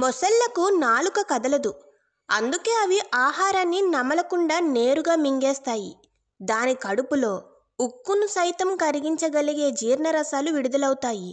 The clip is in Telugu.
మొసళ్లకు నాలుక కదలదు అందుకే అవి ఆహారాన్ని నమలకుండా నేరుగా మింగేస్తాయి దాని కడుపులో ఉక్కును సైతం కరిగించగలిగే జీర్ణరసాలు విడుదలవుతాయి